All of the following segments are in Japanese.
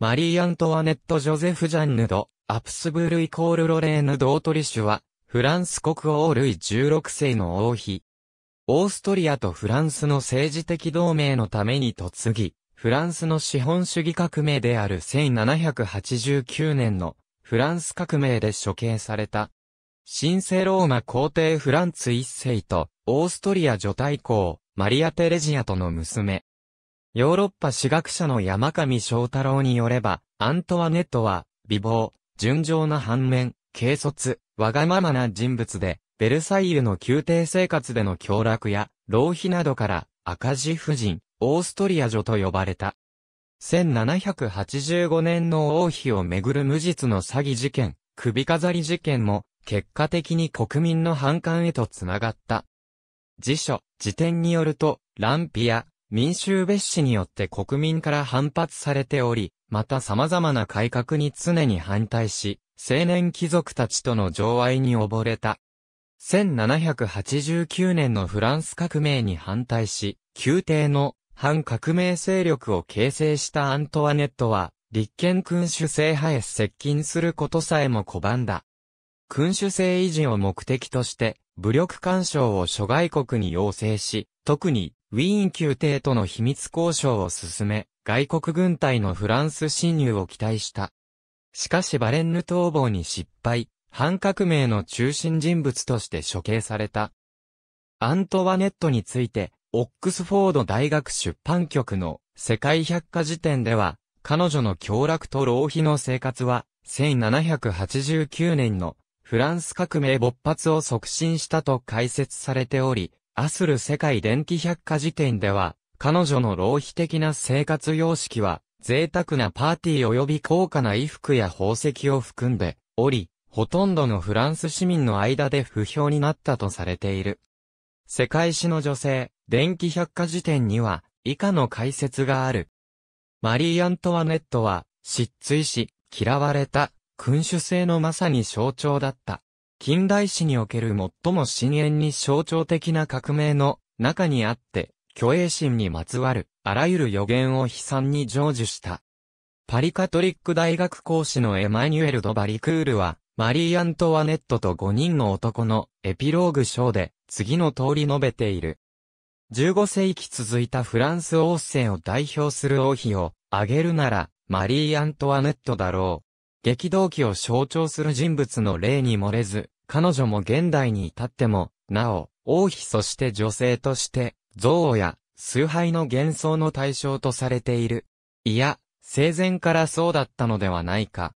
マリー・アントワネット・ジョゼフ・ジャンヌド、アプスブルイコール・ロレーヌ・ドートリシュは、フランス国王類16世の王妃。オーストリアとフランスの政治的同盟のために嫁ぎ、フランスの資本主義革命である1789年のフランス革命で処刑された。新生ローマ皇帝フランツ一世とオーストリア女大公マリア・テレジアとの娘。ヨーロッパ史学者の山上翔太郎によれば、アントワネットは、美貌、純情な反面、軽率、わがままな人物で、ベルサイユの宮廷生活での凶楽や、浪費などから、赤字夫人、オーストリア女と呼ばれた。1785年の王妃をめぐる無実の詐欺事件、首飾り事件も、結果的に国民の反感へとつながった。辞書、辞典によると、ランピア、民衆蔑視によって国民から反発されており、また様々な改革に常に反対し、青年貴族たちとの情愛に溺れた。1789年のフランス革命に反対し、宮廷の反革命勢力を形成したアントワネットは、立憲君主制派へ接近することさえも拒んだ。君主制維持を目的として、武力干渉を諸外国に要請し、特にウィーン宮廷との秘密交渉を進め、外国軍隊のフランス侵入を期待した。しかしバレンヌ逃亡に失敗、反革命の中心人物として処刑された。アントワネットについて、オックスフォード大学出版局の世界百科事典では、彼女の凶楽と浪費の生活は、1789年のフランス革命勃発を促進したと解説されており、アスル世界電気百科事典では、彼女の浪費的な生活様式は、贅沢なパーティー及び高価な衣服や宝石を含んでおり、ほとんどのフランス市民の間で不評になったとされている。世界史の女性、電気百科事典には、以下の解説がある。マリー・アントワネットは、失墜し、嫌われた、君主制のまさに象徴だった。近代史における最も深淵に象徴的な革命の中にあって、虚栄心にまつわる、あらゆる予言を悲惨に成就した。パリカトリック大学講師のエマニュエル・ド・バリクールは、マリー・アントワネットと5人の男のエピローグ章で、次の通り述べている。15世紀続いたフランス王政を代表する王妃を挙げるなら、マリー・アントワネットだろう。激動期を象徴する人物の例に漏れず、彼女も現代に至っても、なお、王妃そして女性として、憎悪や崇拝の幻想の対象とされている。いや、生前からそうだったのではないか。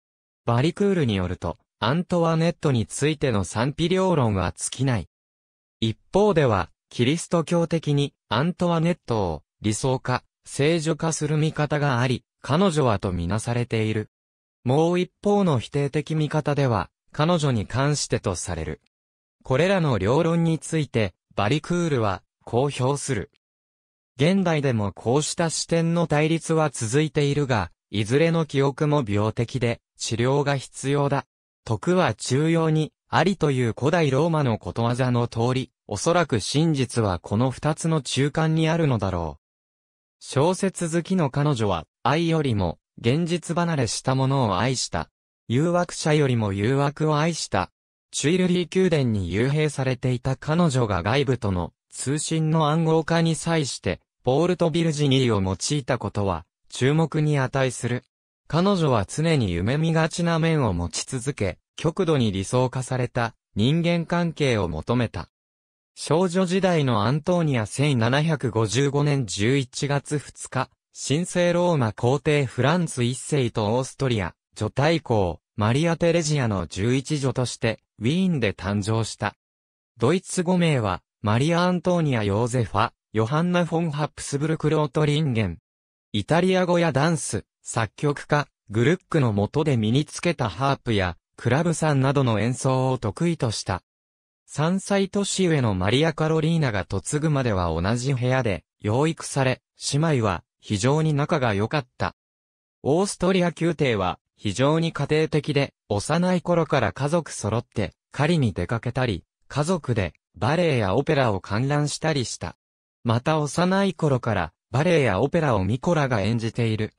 バリクールによると、アントワネットについての賛否両論は尽きない。一方では、キリスト教的にアントワネットを理想化、聖女化する見方があり、彼女はとみなされている。もう一方の否定的見方では、彼女に関してとされる。これらの両論について、バリクールは、こう評する。現代でもこうした視点の対立は続いているが、いずれの記憶も病的で、治療が必要だ。徳は中庸に、ありという古代ローマのことわざの通り、おそらく真実はこの二つの中間にあるのだろう。小説好きの彼女は、愛よりも、現実離れしたものを愛した。誘惑者よりも誘惑を愛した。チュイルリー宮殿に幽閉されていた彼女が外部との通信の暗号化に際して、ポールとビルジニーを用いたことは、注目に値する。彼女は常に夢見がちな面を持ち続け、極度に理想化された人間関係を求めた。少女時代のアントーニア1755年11月2日、神聖ローマ皇帝フランツ一世とオーストリア、女大公、マリア・テレジアの11女として、ウィーンで誕生した。ドイツ語名は、マリア・アントーニア・ヨーゼファ、ヨハンナ・フォン・ハプスブルク・ロート・リンゲン。イタリア語やダンス、作曲家、グルックの下で身につけたハープや、クラブさんなどの演奏を得意とした。3歳年上のマリア・カロリーナが嫁ぐまでは同じ部屋で、養育され、姉妹は非常に仲が良かった。オーストリア宮廷は、非常に家庭的で、幼い頃から家族揃って、狩りに出かけたり、家族で、バレエやオペラを観覧したりした。また幼い頃から、バレエやオペラをミコラが演じている。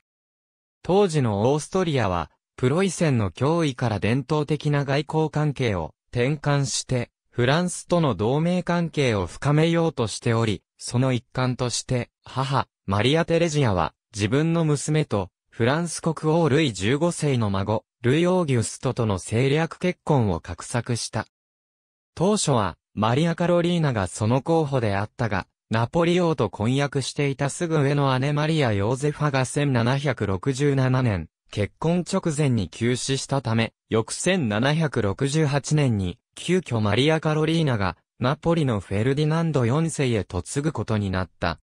当時のオーストリアは、プロイセンの脅威から伝統的な外交関係を転換して、フランスとの同盟関係を深めようとしており、その一環として、母、マリア・テレジアは、自分の娘と、フランス国王ルイ15世の孫、ルイ・オーギュストとの政略結婚を画策した。当初は、マリア・カロリーナがその候補であったが、ナポリ王と婚約していたすぐ上の姉マリア・ヨーゼファが1767年、結婚直前に休止したため、翌1768年に、急遽マリア・カロリーナが、ナポリのフェルディナンド4世へと継ぐことになった。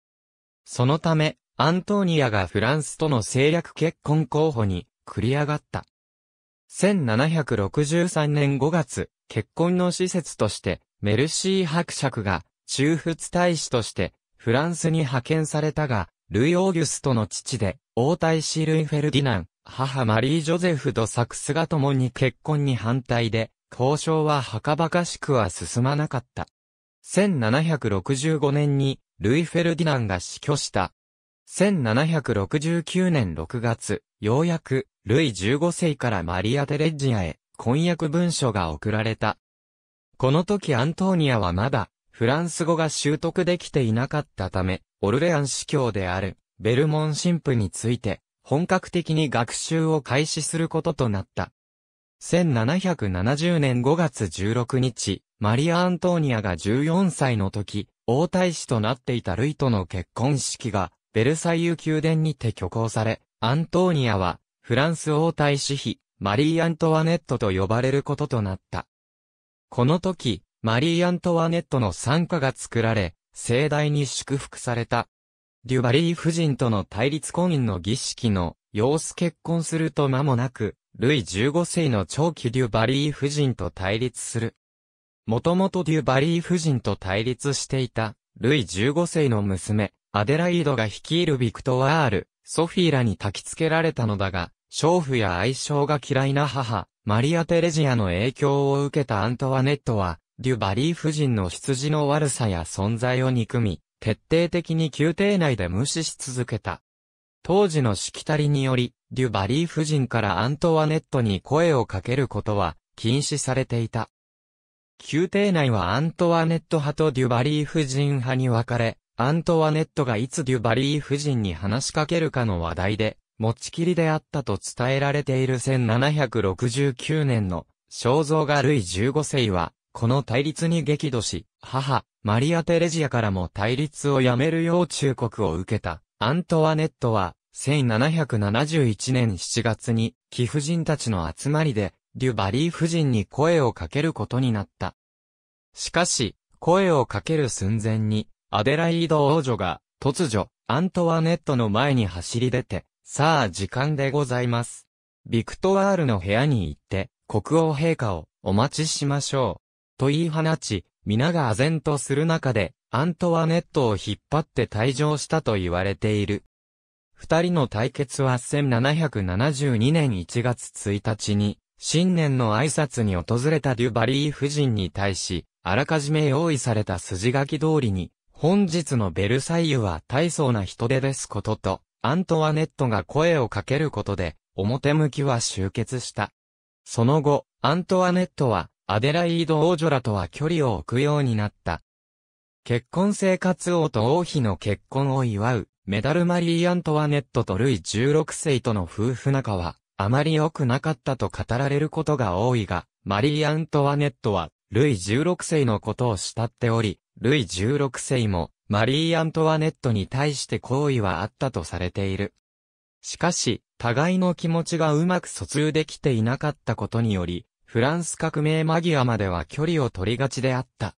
そのため、アントーニアがフランスとの政略結婚候補に繰り上がった。1763年5月、結婚の施設として、メルシー伯爵が、中仏大使として、フランスに派遣されたが、ルイ・オーギュストの父で、王太子ルイ・フェルディナン、母マリー・ジョゼフ・ド・サクスが共に結婚に反対で、交渉ははばかしくは進まなかった。1765年に、ルイ・フェルディナンが死去した1769年6月、ようやく、ルイ15世からマリア・テレッジアへ、婚約文書が送られた。この時アントーニアはまだ、フランス語が習得できていなかったため、オルレアン司教である、ベルモン神父について、本格的に学習を開始することとなった。1770年5月16日、マリア・アントーニアが14歳の時、王太子となっていたルイとの結婚式がベルサイユ宮殿にて挙行され、アントーニアは、フランス王太子妃、マリー・アントワネットと呼ばれることとなった。この時、マリー・アントワネットの参加が作られ、盛大に祝福された。デュバリー夫人との対立婚姻の儀式の様子結婚すると間もなく、ルイ15世の長期デュバリー夫人と対立する。もともとデュバリー夫人と対立していた、ルイ15世の娘、アデライドが率いるビクトワール、ソフィーらに焚き付けられたのだが、娼婦や愛称が嫌いな母、マリア・テレジアの影響を受けたアントワネットは、デュバリー夫人の羊の悪さや存在を憎み、徹底的に宮廷内で無視し続けた。当時のしきたりにより、デュバリー夫人からアントワネットに声をかけることは禁止されていた。宮廷内はアントワネット派とデュバリー夫人派に分かれ、アントワネットがいつデュバリー夫人に話しかけるかの話題で、持ちきりであったと伝えられている1769年の肖像画ルイ15世は、この対立に激怒し、母、マリア・テレジアからも対立をやめるよう忠告を受けた。アントワネットは、1771年7月に、貴婦人たちの集まりで、デュバリー夫人に声をかけることになった。しかし、声をかける寸前に、アデライード王女が、突如、アントワネットの前に走り出て、さあ時間でございます。ビクトワールの部屋に行って、国王陛下をお待ちしましょう。と言い放ち、皆が唖然とする中で、アントワネットを引っ張って退場したと言われている。二人の対決は1772年1月1日に、新年の挨拶に訪れたデュバリー夫人に対し、あらかじめ用意された筋書き通りに、本日のベルサイユは大層な人手ですことと、アントワネットが声をかけることで、表向きは集結した。その後、アントワネットは、アデライード王女らとは距離を置くようになった。結婚生活王と王妃の結婚を祝う、メダルマリー・アントワネットとルイ16世との夫婦仲は、あまり良くなかったと語られることが多いが、マリー・アントワネットは、ルイ16世のことを慕っており、ルイ16世も、マリー・アントワネットに対して好意はあったとされている。しかし、互いの気持ちがうまく疎通できていなかったことにより、フランス革命間際までは距離を取りがちであった。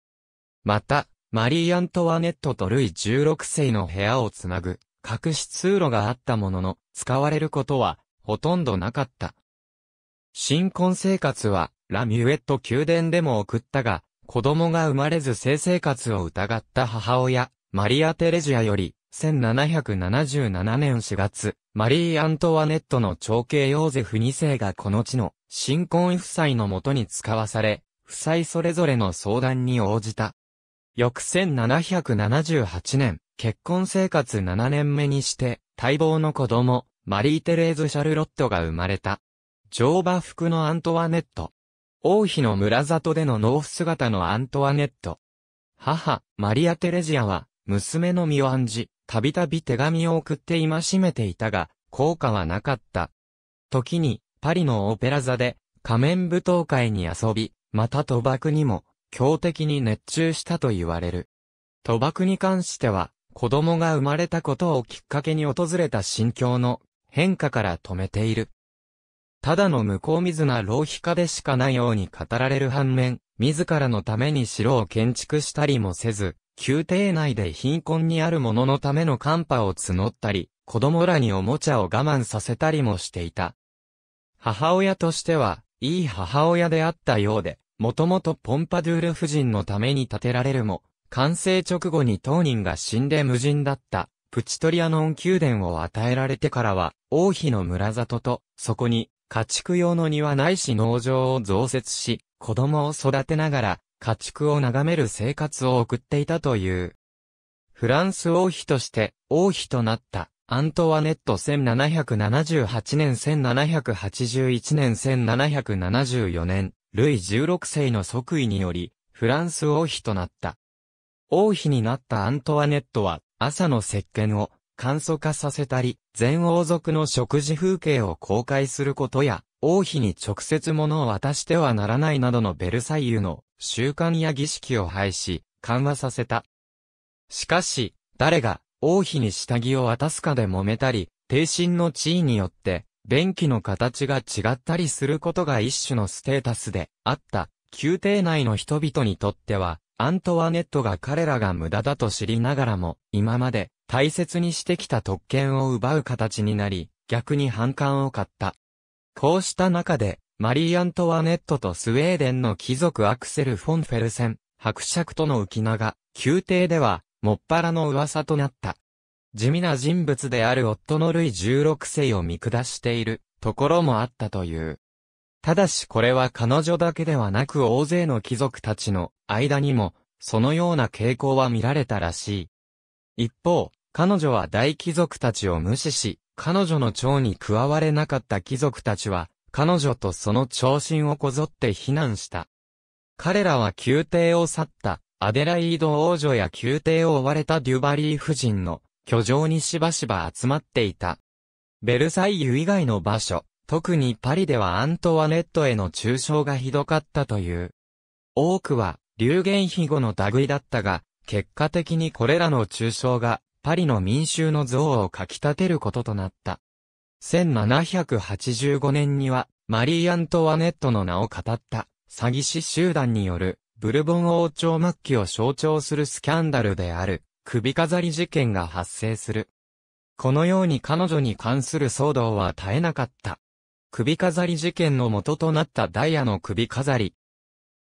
また、マリー・アントワネットとルイ16世の部屋をつなぐ、隠し通路があったものの、使われることは、ほとんどなかった。新婚生活は、ラミュエット宮殿でも送ったが、子供が生まれず性生活を疑った母親、マリア・テレジアより、1777年4月、マリー・アントワネットの長兄ヨーゼフ2世がこの地の新婚夫妻のもとに使わされ、夫妻それぞれの相談に応じた。翌1778年、結婚生活7年目にして、待望の子供、マリー・テレーズ・シャルロットが生まれた。乗馬服のアントワネット、王妃の村里での農夫姿のアントワネット。母、マリア・テレジアは、娘の身を案じ、たびたび手紙を送って戒めていたが、効果はなかった。時に、パリのオペラ座で、仮面舞踏会に遊び、また賭博にも、強敵に熱中したと言われる。賭博に関しては、子供が生まれたことをきっかけに訪れた心境の変化から止めている。ただの向こう水な浪費家でしかないように語られる反面、自らのために城を建築したりもせず、宮廷内で貧困にある者のためのカンパを募ったり、子供らにおもちゃを我慢させたりもしていた。母親としては、いい母親であったようで、もともとポンパドゥール夫人のために建てられるも、完成直後に当人が死んで無人だった、プチトリアノン宮殿を与えられてからは、王妃の村里と、そこに、家畜用の庭ないし農場を増設し、子供を育てながら、家畜を眺める生活を送っていたという。フランス王妃として王妃となったアントワネット1778年1781年1774年、ルイ16世の即位により、フランス王妃となった。王妃になったアントワネットは、朝の石鹸を簡素化させたり、全王族の食事風景を公開することや、王妃に直接物を渡してはならないなどのベルサイユの習慣や儀式を廃止、緩和させた。しかし、誰が王妃に下着を渡すかで揉めたり、帝身の地位によって、便器の形が違ったりすることが一種のステータスであった。宮廷内の人々にとっては、アントワネットが彼らが無駄だと知りながらも、今まで大切にしてきた特権を奪う形になり、逆に反感を買った。こうした中で、マリー・アントワネットとスウェーデンの貴族アクセル・フォンフェルセン、伯爵との浮き名が、宮廷では、もっぱらの噂となった。地味な人物である夫のルイ16世を見下しているところもあったという。ただしこれは彼女だけではなく大勢の貴族たちの間にも、そのような傾向は見られたらしい。一方、彼女は大貴族たちを無視し、彼女の蝶に加われなかった貴族たちは、彼女とその長身をこぞって非難した。彼らは宮廷を去った、アデライード王女や宮廷を追われたデュバリー夫人の居城にしばしば集まっていた。ベルサイユ以外の場所、特にパリではアントワネットへの中傷がひどかったという。多くは、流言飛語の類だったが、結果的にこれらの中傷がパリの民衆の像をかき立てることとなった。1785年には、マリー・アントワネットの名を語った、詐欺師集団による、ブルボン王朝末期を象徴するスキャンダルである、首飾り事件が発生する。このように彼女に関する騒動は絶えなかった。首飾り事件の元となったダイヤの首飾り。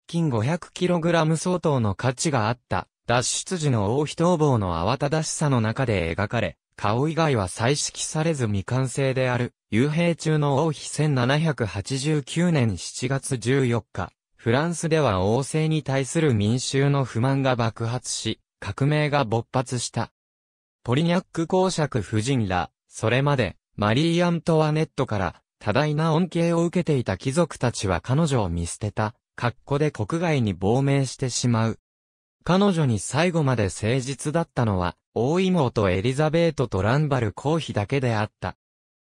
金 500kg 相当の価値があった脱出時の王妃逃亡の慌ただしさの中で描かれ、顔以外は彩色されず未完成である、幽閉中の王妃1789年7月14日、フランスでは王政に対する民衆の不満が爆発し、革命が勃発した。ポリニャック公爵夫人ら、それまで、マリー・アントワネットから、多大な恩恵を受けていた貴族たちは彼女を見捨てた、格好で国外に亡命してしまう。彼女に最後まで誠実だったのは、大妹エリザベートとランバル公妃だけであった。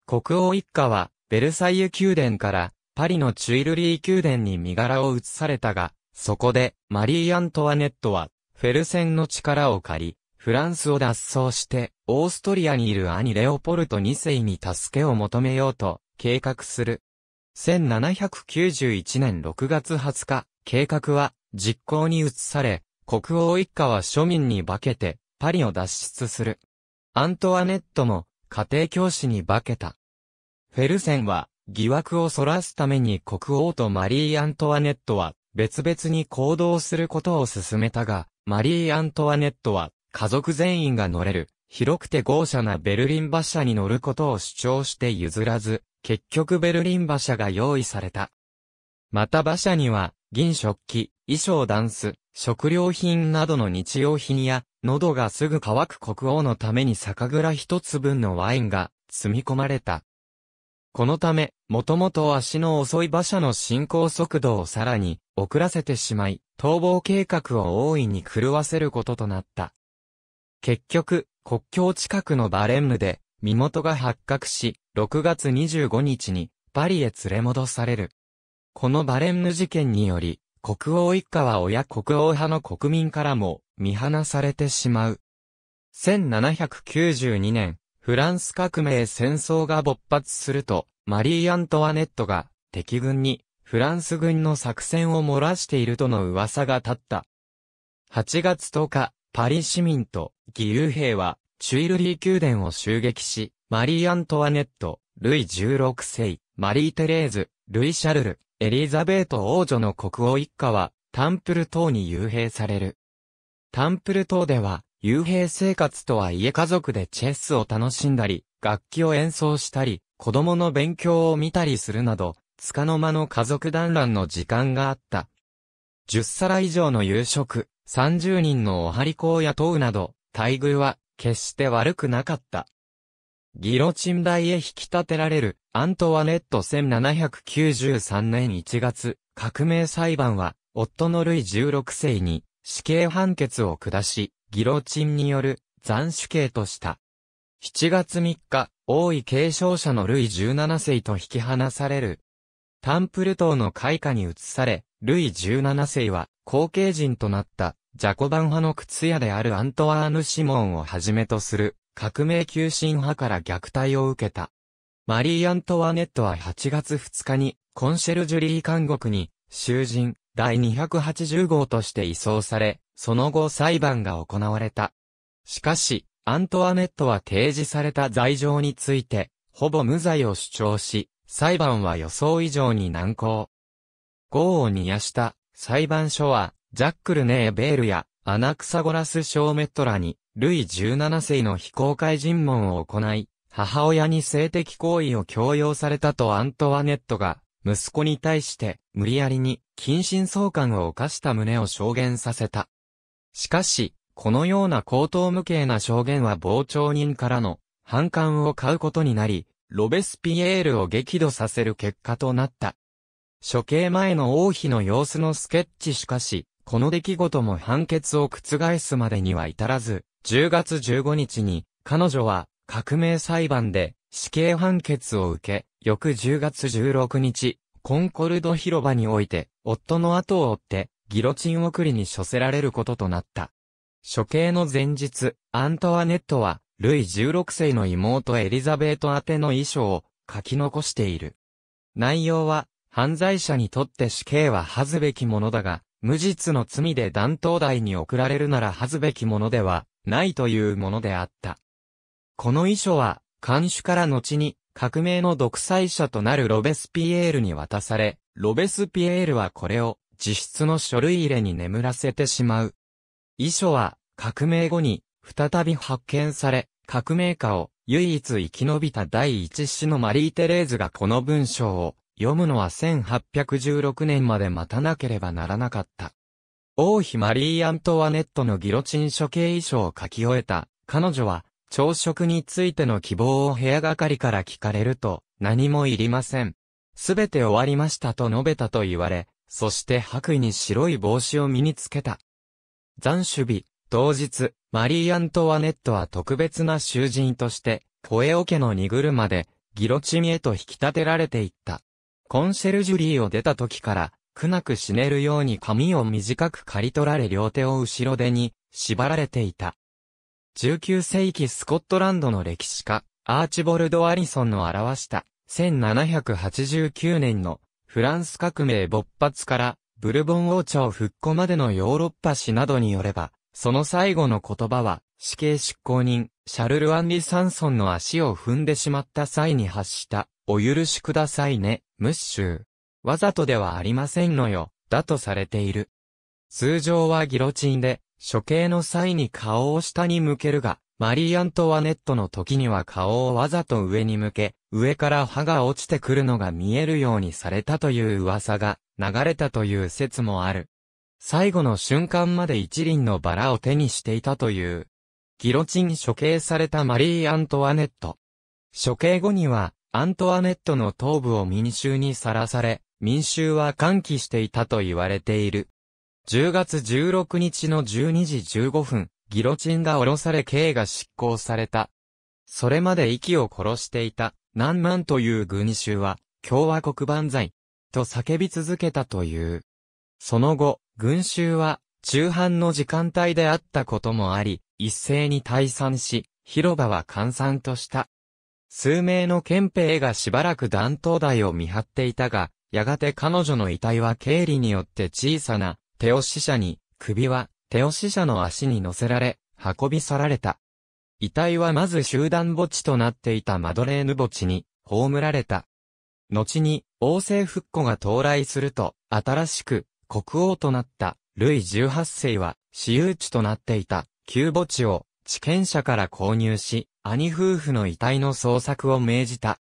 国王一家は、ベルサイユ宮殿から、パリのチュイルリー宮殿に身柄を移されたが、そこで、マリー・アントワネットは、フェルセンの力を借り、フランスを脱走して、オーストリアにいる兄レオポルト2世に助けを求めようと、計画する。1791年6月20日、計画は、実行に移され、国王一家は庶民に化けて、パリを脱出する。アントワネットも、家庭教師に化けた。フェルセンは、疑惑を逸らすために国王とマリー・アントワネットは、別々に行動することを勧めたが、マリー・アントワネットは、家族全員が乗れる、広くて豪奢なベルリン馬車に乗ることを主張して譲らず、結局ベルリン馬車が用意された。また馬車には、銀食器、衣装ダンス、食料品などの日用品や、喉がすぐ乾く国王のために酒蔵一つ分のワインが積み込まれた。このため、もともと足の遅い馬車の進行速度をさらに遅らせてしまい、逃亡計画を大いに狂わせることとなった。結局、国境近くのバレンムで、身元が発覚し、6月25日にパリへ連れ戻される。このバレンム事件により、国王一家は親国王派の国民からも見放されてしまう。1792年、フランス革命戦争が勃発すると、マリー・アントワネットが敵軍にフランス軍の作戦を漏らしているとの噂が立った。8月10日、パリ市民と義勇兵はチュイルリー宮殿を襲撃し、マリー・アントワネット、ルイ16世、マリー・テレーズ、ルイ・シャルル、エリザベート王女の国王一家は、タンプル島に幽閉される。タンプル島では、幽閉生活とはいえ家族でチェスを楽しんだり、楽器を演奏したり、子供の勉強を見たりするなど、束の間の家族団らんの時間があった。10皿以上の夕食、30人のお張り子を雇うなど、待遇は決して悪くなかった。ギロチン台へ引き立てられる、アントワネット1793年1月、革命裁判は、夫のルイ16世に、死刑判決を下し、ギロチンによる、斬首刑とした。7月3日、王位継承者のルイ17世と引き離される。タンプル島の開花に移され、ルイ17世は、後継人となった、ジャコバン派の靴屋であるアントワーヌ・シモンをはじめとする、革命急進派から虐待を受けた。マリー・アントワネットは8月2日に、コンシェルジュリー監獄に、囚人、第280号として移送され、その後裁判が行われた。しかし、アントワネットは提示された罪状について、ほぼ無罪を主張し、裁判は予想以上に難航。号を煮やした裁判所は、ジャックル・ネー・ベールやアナクサゴラス・ショーメットらにルイ17世の非公開尋問を行い、母親に性的行為を強要されたとアントワネットが、息子に対して、無理やりに、近親相関を犯した旨を証言させた。しかし、このような口頭無形な証言は傍聴人からの反感を買うことになり、ロベスピエールを激怒させる結果となった。処刑前の王妃の様子のスケッチしかし、この出来事も判決を覆すまでには至らず、10月15日に、彼女は、革命裁判で、死刑判決を受け、翌10月16日、コンコルド広場において、夫の後を追って、ギロチン送りに処せられることとなった。処刑の前日、アントワネットは、ルイ16世の妹エリザベート宛ての遺書を書き残している。内容は、犯罪者にとって死刑は恥ずべきものだが、無実の罪で断頭台に送られるなら恥ずべきものではないというものであった。この遺書は、監守から後に、革命の独裁者となるロベスピエールに渡され、ロベスピエールはこれを、自筆の書類入れに眠らせてしまう。遺書は、革命後に、再び発見され、革命家を、唯一生き延びた第一子のマリー・テレーズがこの文章を、読むのは1816年まで待たなければならなかった。王妃マリー・アントワネットのギロチン処刑遺書を書き終えた。彼女は、朝食についての希望を部屋係から聞かれると、何もいりません。すべて終わりましたと述べたと言われ、そして白衣に白い帽子を身につけた。残首日、当日、マリー・アントワネットは特別な囚人として、声エオ家の荷車で、ギロチンへと引き立てられていった。コンシェルジュリーを出た時から、くなく死ねるように髪を短く刈り取られ両手を後ろ手に縛られていた。19世紀スコットランドの歴史家、アーチボルド・アリソンの表した1789年のフランス革命勃発からブルボン王朝復古までのヨーロッパ史などによれば、その最後の言葉は、死刑執行人、シャルル・アンリ・サンソンの足を踏んでしまった際に発した、お許しくださいね、ムッシュー。わざとではありませんのよ、だとされている。通常はギロチンで、処刑の際に顔を下に向けるが、マリー・アントワネットの時には顔をわざと上に向け、上から歯が落ちてくるのが見えるようにされたという噂が流れたという説もある。最後の瞬間まで一輪のバラを手にしていたという。ギロチン処刑されたマリー・アントワネット。処刑後には、アントワネットの頭部を民衆にさらされ、民衆は歓喜していたと言われている。10月16日の12時15分、ギロチンが下ろされ刑が執行された。それまで息を殺していた、何万という軍衆は、共和国万歳、と叫び続けたという。その後、群衆は、中半の時間帯であったこともあり、一斉に退散し、広場は閑散とした。数名の憲兵がしばらく弾頭台を見張っていたが、やがて彼女の遺体は経理によって小さな手押し者に、首は手押し者の足に乗せられ、運び去られた。遺体はまず集団墓地となっていたマドレーヌ墓地に葬られた。後に王政復古が到来すると、新しく国王となったルイ18世は私有地となっていた旧墓地を地権者から購入し、兄夫婦の遺体の捜索を命じた。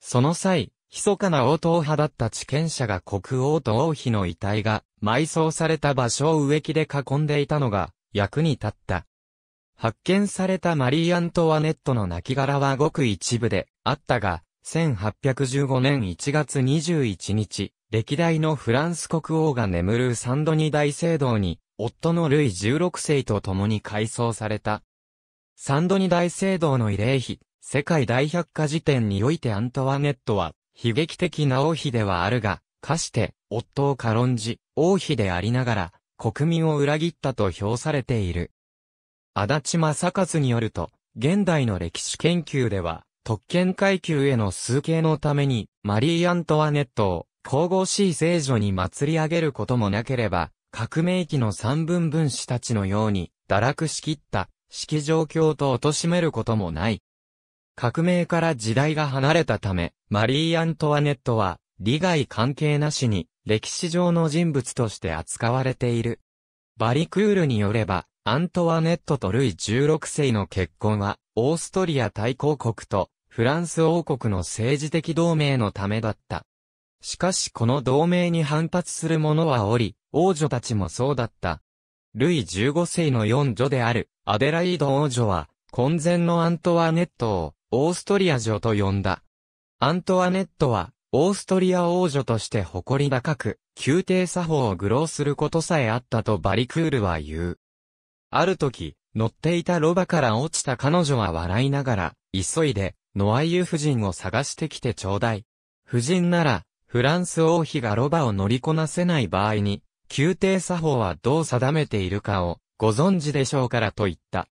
その際、密かな応答派だった地権者が国王と王妃の遺体が埋葬された場所を植木で囲んでいたのが役に立った。発見されたマリー・アントワネットの亡骸はごく一部であったが、1815年1月21日、歴代のフランス国王が眠るサンドニ大聖堂に、夫のルイ16世と共に改装された。サンドニ大聖堂の慰霊碑、世界大百科事典においてアントワネットは、悲劇的な王妃ではあるが、かして、夫を軽んじ、王妃でありながら、国民を裏切ったと評されている。足立正和によると、現代の歴史研究では、特権階級への数形のために、マリー・アントワネットを、神々しい聖女に祭り上げることもなければ、革命期の三分分子たちのように、堕落しきった、式状況と貶めることもない。革命から時代が離れたため、マリー・アントワネットは、利害関係なしに、歴史上の人物として扱われている。バリクールによれば、アントワネットとルイ16世の結婚は、オーストリア大公国とフランス王国の政治的同盟のためだった。しかしこの同盟に反発する者はおり、王女たちもそうだった。ルイ15世の四女であるアデライド王女は、婚前のアントワネットをオーストリア女と呼んだ。アントワネットは、オーストリア王女として誇り高く、宮廷作法を愚弄することさえあったとバリクールは言う。ある時、乗っていたロバから落ちた彼女は笑いながら、急いで、ノアユ夫人を探してきてちょうだい。夫人なら、フランス王妃がロバを乗りこなせない場合に、宮廷作法はどう定めているかを、ご存知でしょうからと言った。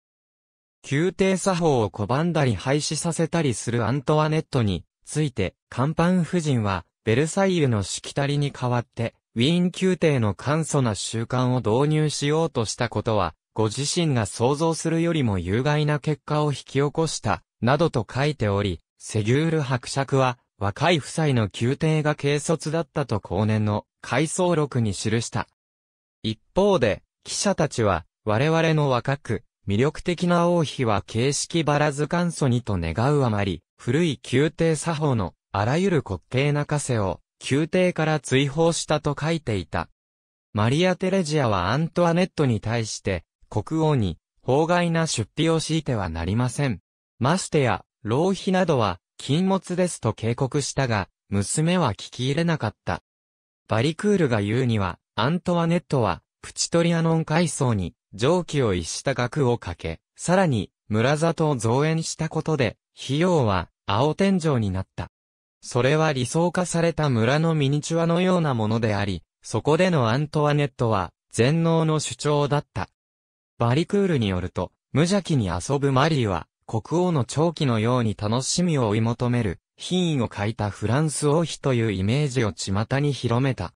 宮廷作法を拒んだり廃止させたりするアントワネットについて、カンパン夫人は、ベルサイユのしきたりに代わって、ウィーン宮廷の簡素な習慣を導入しようとしたことは、ご自身が想像するよりも有害な結果を引き起こした、などと書いており、セギュール伯爵は、若い夫妻の宮廷が軽率だったと後年の回想録に記した。一方で、記者たちは、我々の若く、魅力的な王妃は形式ばらず簡素にと願うあまり、古い宮廷作法のあらゆる滑稽な枷を宮廷から追放したと書いていた。マリア・テレジアはアントワネットに対して国王に法外な出費を強いてはなりません。ましてや、浪費などは禁物ですと警告したが、娘は聞き入れなかった。バリクールが言うには、アントワネットは、プチトリアノン階層に、蒸気を逸した額をかけ、さらに、村里を増援したことで、費用は、青天井になった。それは理想化された村のミニチュアのようなものであり、そこでのアントワネットは、全能の主張だった。バリクールによると、無邪気に遊ぶマリーは、国王の長期のように楽しみを追い求める、品位を欠いたフランス王妃というイメージを巷に広めた。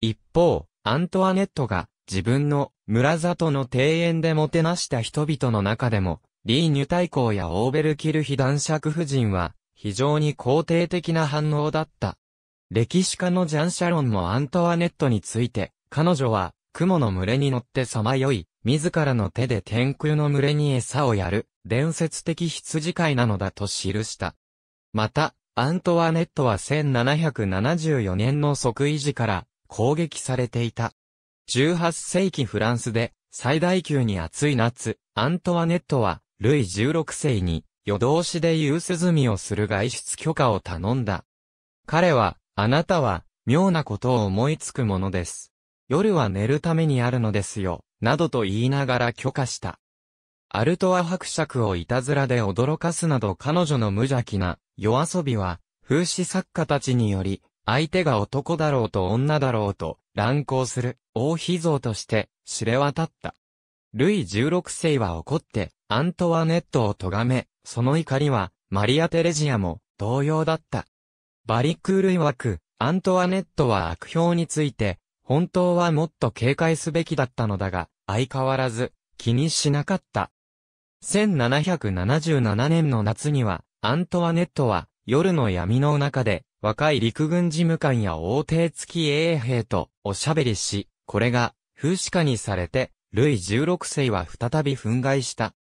一方、アントワネットが自分の村里の庭園でもてなした人々の中でも、リーニュ大公やオーベルキルヒ男爵夫人は、非常に肯定的な反応だった。歴史家のジャン・シャロンもアントワネットについて、彼女は、雲の群れに乗ってさまよい、自らの手で天空の群れに餌をやる、伝説的羊飼いなのだと記した。また、アントワネットは1774年の即位時から攻撃されていた。18世紀フランスで最大級に暑い夏、アントワネットは、ルイ16世に夜通しで夕涼みをする外出許可を頼んだ。彼は、あなたは、妙なことを思いつくものです。夜は寝るためにあるのですよ、などと言いながら許可した。アルトワ伯爵をいたずらで驚かすなど彼女の無邪気な夜遊びは、風刺作家たちにより、相手が男だろうと女だろうと、乱行する王妃像として知れ渡った。ルイ16世は怒って、アントワネットを咎め、その怒りは、マリア・テレジアも同様だった。バリックール曰く、アントワネットは悪評について、本当はもっと警戒すべきだったのだが、相変わらず、気にしなかった。1777年の夏には、アントワネットは、夜の闇の中で、若い陸軍事務官や王帝付き衛兵とおしゃべりし、これが風刺化にされて、ルイ16世は再び憤慨した。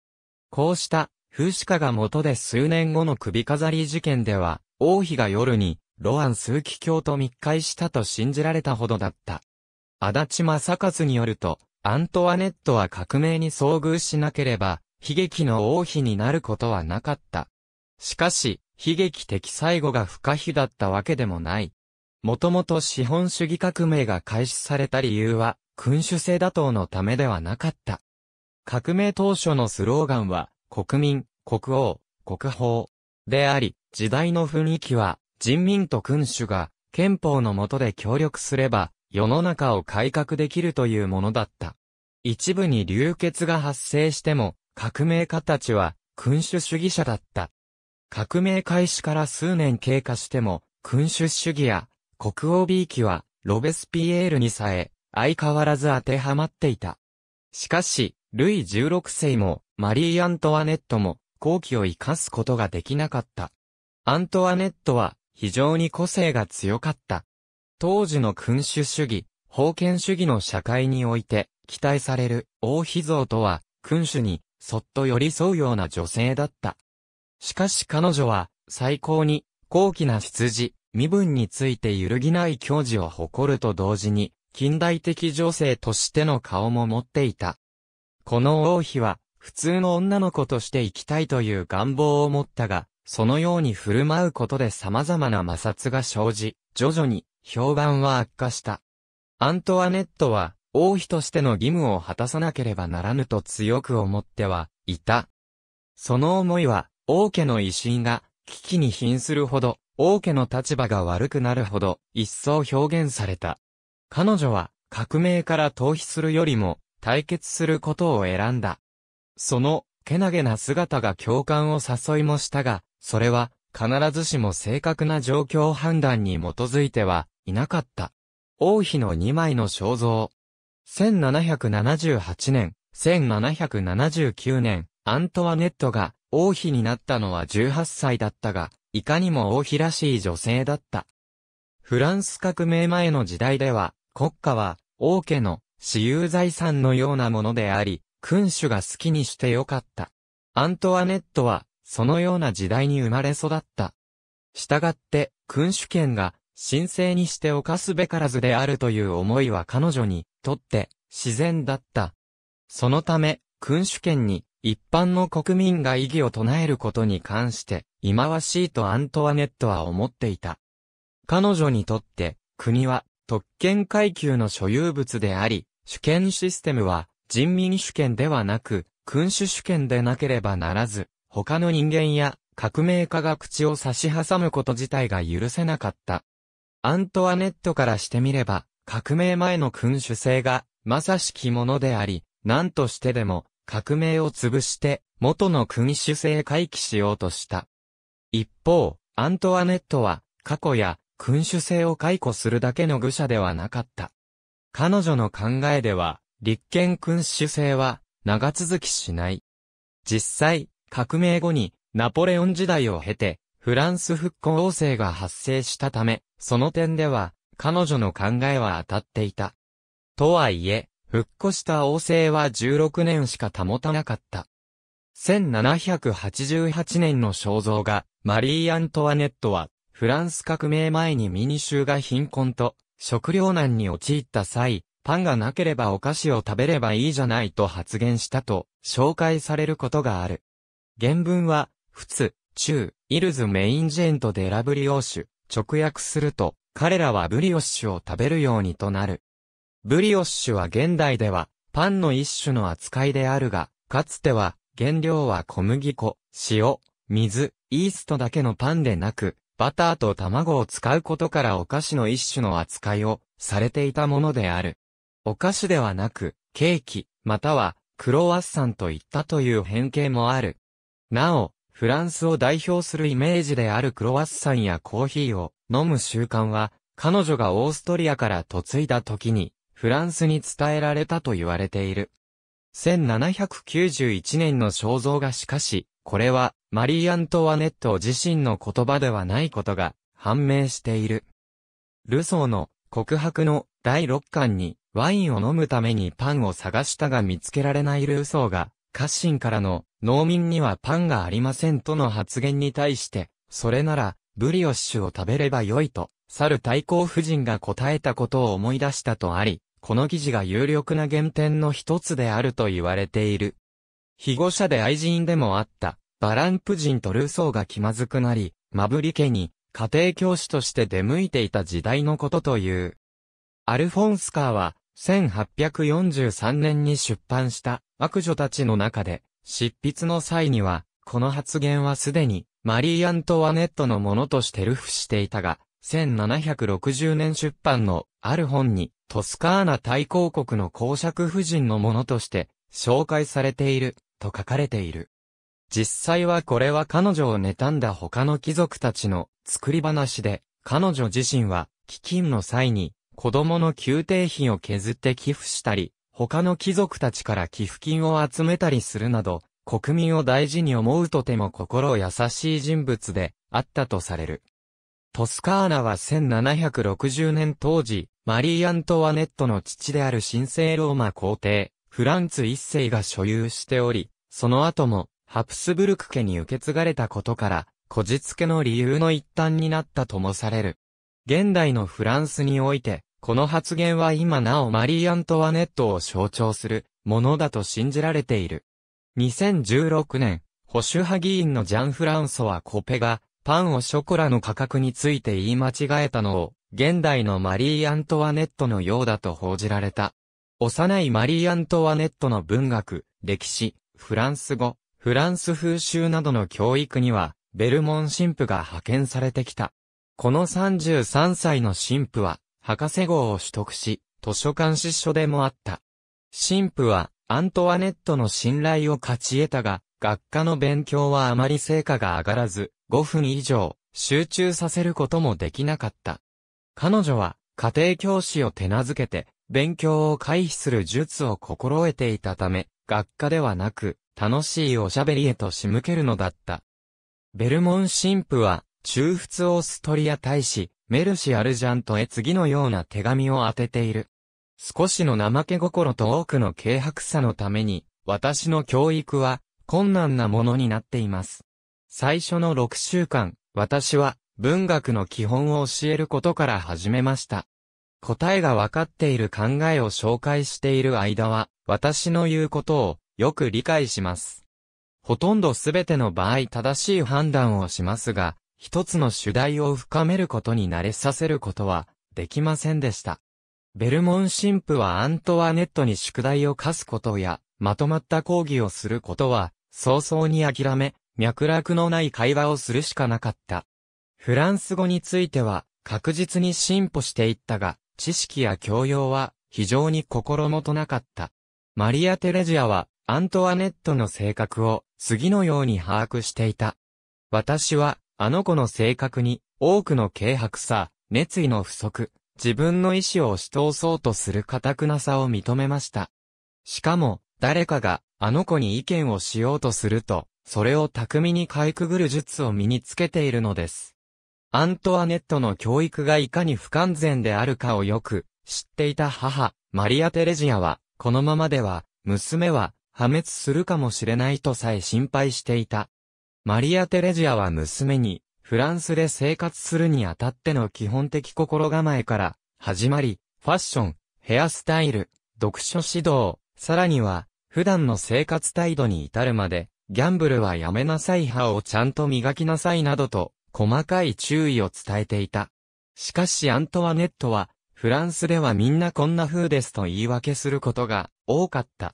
こうした風刺化が元で数年後の首飾り事件では、王妃が夜にロアン枢機卿と密会したと信じられたほどだった。足立正和によると、アントワネットは革命に遭遇しなければ、悲劇の王妃になることはなかった。しかし、悲劇的最後が不可避だったわけでもない。もともと資本主義革命が開始された理由は、君主制打倒のためではなかった。革命当初のスローガンは、国民、国王、国宝。であり、時代の雰囲気は、人民と君主が、憲法の下で協力すれば、世の中を改革できるというものだった。一部に流血が発生しても、革命家たちは、君主主義者だった。革命開始から数年経過しても、君主主義や国王美意気はロベスピエールにさえ相変わらず当てはまっていた。しかし、ルイ16世もマリー・アントワネットも好機を生かすことができなかった。アントワネットは非常に個性が強かった。当時の君主主義、封建主義の社会において期待される王妃像とは君主にそっと寄り添うような女性だった。しかし彼女は、最高に、高貴な羊、身分について揺るぎない矜持を誇ると同時に、近代的女性としての顔も持っていた。この王妃は、普通の女の子として生きたいという願望を持ったが、そのように振る舞うことで様々な摩擦が生じ、徐々に評判は悪化した。アントワネットは、王妃としての義務を果たさなければならぬと強く思っては、いた。その思いは、王家の威信が危機に瀕するほど、王家の立場が悪くなるほど一層表現された。彼女は革命から逃避するよりも対決することを選んだ。その、けなげな姿が共感を誘いもしたが、それは必ずしも正確な状況判断に基づいてはいなかった。王妃の2枚の肖像。1778年、1779年、アントワネットが王妃になったのは18歳だったが、いかにも王妃らしい女性だった。フランス革命前の時代では、国家は王家の私有財産のようなものであり、君主が好きにしてよかった。アントワネットは、そのような時代に生まれ育った。したがって、君主権が神聖にして犯すべからずであるという思いは彼女にとって自然だった。そのため、君主権に一般の国民が異議を唱えることに関して、忌まわしいとアントワネットは思っていた。彼女にとって、国は特権階級の所有物であり、主権システムは人民主権ではなく、君主主権でなければならず、他の人間や革命家が口を差し挟むこと自体が許せなかった。アントワネットからしてみれば、革命前の君主制が、まさしきものであり、何としてでも、革命を潰して元の君主制回帰しようとした。一方、アントワネットは過去や君主制を解雇するだけの愚者ではなかった。彼女の考えでは、立憲君主制は長続きしない。実際、革命後にナポレオン時代を経て、フランス復興王政が発生したため、その点では、彼女の考えは当たっていた。とはいえ、復古した王政は16年しか保たなかった。1788年の肖像画、マリー・アントワネットは、フランス革命前にミニ州が貧困と食糧難に陥った際、パンがなければお菓子を食べればいいじゃないと発言したと紹介されることがある。原文は、普通、中、イルズ・メインジェント・デ・ラ・ブリオーシュ、直訳すると、彼らはブリオッシュを食べるようにとなる。ブリオッシュは現代では、パンの一種の扱いであるが、かつては、原料は小麦粉、塩、水、イーストだけのパンでなく、バターと卵を使うことからお菓子の一種の扱いをされていたものである。お菓子ではなく、ケーキ、またはクロワッサンといったという変形もある。なお、フランスを代表するイメージであるクロワッサンやコーヒーを飲む習慣は、彼女がオーストリアから嫁いだ時にフランスに伝えられたと言われている。1791年の肖像画しかし、これはマリー・アントワネット自身の言葉ではないことが判明している。ルソーの告白の第6巻にワインを飲むためにパンを探したが見つけられないルーソーが、カッからの農民にはパンがありませんとの発言に対して、それならブリオッシュを食べればよいと、去る太閤夫人が答えたことを思い出したとあり、この記事が有力な原点の一つであると言われている。被護者で愛人でもあった、バランプ人とルーソーが気まずくなり、マブリ家に家庭教師として出向いていた時代のことという。アルフォンスカーは、1843年に出版した悪女たちの中で、執筆の際には、この発言はすでに、マリー・アントワネットのものとしてルフしていたが、1760年出版のある本にトスカーナ大公国の公爵夫人のものとして紹介されていると書かれている。実際はこれは彼女を妬んだ他の貴族たちの作り話で彼女自身は基金の際に子供の宮廷費を削って寄付したり他の貴族たちから寄付金を集めたりするなど国民を大事に思うとても心優しい人物であったとされる。トスカーナは1760年当時、マリー・アントワネットの父である神聖ローマ皇帝、フランツ一世が所有しており、その後も、ハプスブルク家に受け継がれたことから、こじつけの理由の一端になったともされる。現代のフランスにおいて、この発言は今なおマリー・アントワネットを象徴するものだと信じられている。2016年、保守派議員のジャン・フランソはコペが、パンをショコラの価格について言い間違えたのを、現代のマリー・アントワネットのようだと報じられた。幼いマリー・アントワネットの文学、歴史、フランス語、フランス風習などの教育には、ベルモン神父が派遣されてきた。この33歳の神父は、博士号を取得し、図書館司書でもあった。神父は、アントワネットの信頼を勝ち得たが、学科の勉強はあまり成果が上がらず、5分以上、集中させることもできなかった。彼女は、家庭教師を手なずけて、勉強を回避する術を心得ていたため、学科ではなく、楽しいおしゃべりへと仕向けるのだった。ベルモン神父は、中仏オーストリア大使、メルシアルジャントへ次のような手紙を当てている。少しの怠け心と多くの軽薄さのために、私の教育は、困難なものになっています。最初の6週間、私は文学の基本を教えることから始めました。答えがわかっている考えを紹介している間は、私の言うことをよく理解します。ほとんどすべての場合正しい判断をしますが、一つの主題を深めることに慣れさせることはできませんでした。ベルモン神父はアントワネットに宿題を課すことや、まとまった講義をすることは、早々に諦め、脈絡のない会話をするしかなかった。フランス語については、確実に進歩していったが、知識や教養は、非常に心もとなかった。マリア・テレジアは、アントワネットの性格を、次のように把握していた。私は、あの子の性格に、多くの軽薄さ、熱意の不足、自分の意志を押し通そうとする堅くなさを認めました。しかも、誰かが、あの子に意見をしようとすると、それを巧みにかいくぐる術を身につけているのです。アントワネットの教育がいかに不完全であるかをよく知っていた母、マリア・テレジアは、このままでは、娘は破滅するかもしれないとさえ心配していた。マリア・テレジアは娘に、フランスで生活するにあたっての基本的心構えから、始まり、ファッション、ヘアスタイル、読書指導、さらには、普段の生活態度に至るまで、ギャンブルはやめなさい歯をちゃんと磨きなさいなどと、細かい注意を伝えていた。しかしアントワネットは、フランスではみんなこんな風ですと言い訳することが多かった。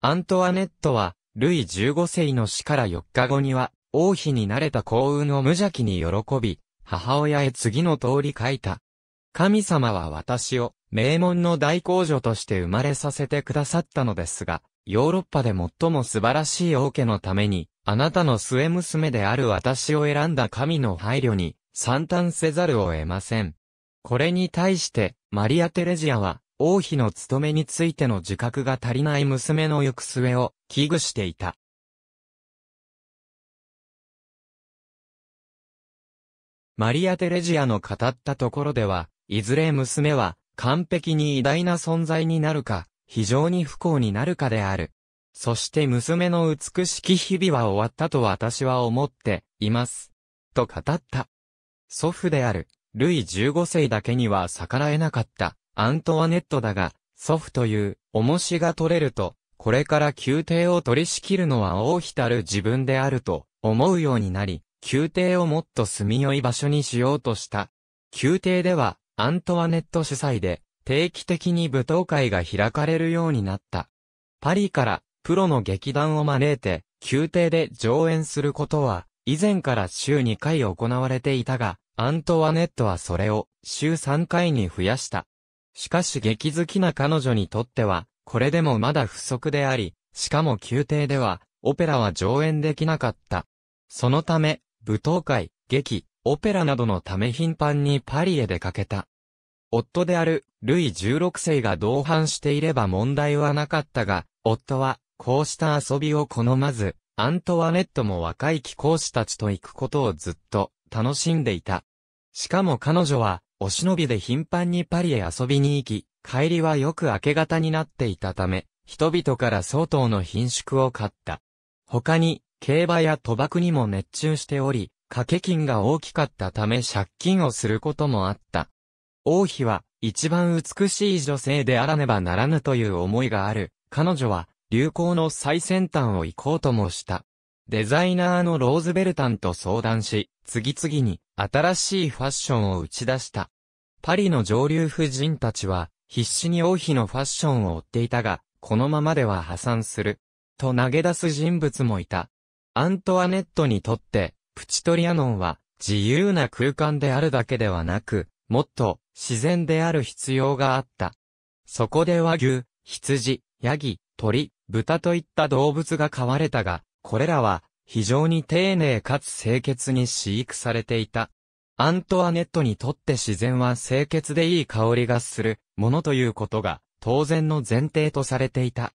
アントワネットは、ルイ15世の死から4日後には、王妃になれた幸運を無邪気に喜び、母親へ次の通り書いた。神様は私を名門の大工女として生まれさせてくださったのですが、ヨーロッパで最も素晴らしい王家のために、あなたの末娘である私を選んだ神の配慮に、惨憺せざるを得ません。これに対して、マリア・テレジアは、王妃の務めについての自覚が足りない娘の行く末を危惧していた。マリア・テレジアの語ったところでは、いずれ娘は、完璧に偉大な存在になるか、非常に不幸になるかである。そして娘の美しき日々は終わったと私は思っています。と語った。祖父である、ルイ15世だけには逆らえなかった、アントワネットだが、祖父という、重しが取れると、これから宮廷を取り仕切るのは王たる自分であると思うようになり、宮廷をもっと住みよい場所にしようとした。宮廷では、アントワネット主催で、定期的に舞踏会が開かれるようになった。パリからプロの劇団を招いて、宮廷で上演することは、以前から週2回行われていたが、アントワネットはそれを週3回に増やした。しかし劇好きな彼女にとっては、これでもまだ不足であり、しかも宮廷では、オペラは上演できなかった。そのため、舞踏会、劇、オペラなどのため頻繁にパリへ出かけた。夫である、ルイ16世が同伴していれば問題はなかったが、夫は、こうした遊びを好まず、アントワネットも若い貴公子たちと行くことをずっと、楽しんでいた。しかも彼女は、お忍びで頻繁にパリへ遊びに行き、帰りはよく明け方になっていたため、人々から相当の品縮を買った。他に、競馬や賭博にも熱中しており、掛け金が大きかったため借金をすることもあった。王妃は、一番美しい女性であらねばならぬという思いがある。彼女は、流行の最先端を行こうともした。デザイナーのローズベルタンと相談し、次々に新しいファッションを打ち出した。パリの上流婦人たちは、必死に王妃のファッションを追っていたが、このままでは破産する。と投げ出す人物もいた。アントワネットにとって、プチトリアノンは自由な空間であるだけではなく、もっと自然である必要があった。そこで和牛、羊、ヤギ、鳥、豚といった動物が飼われたが、これらは非常に丁寧かつ清潔に飼育されていた。アントワネットにとって自然は清潔でいい香りがするものということが当然の前提とされていた。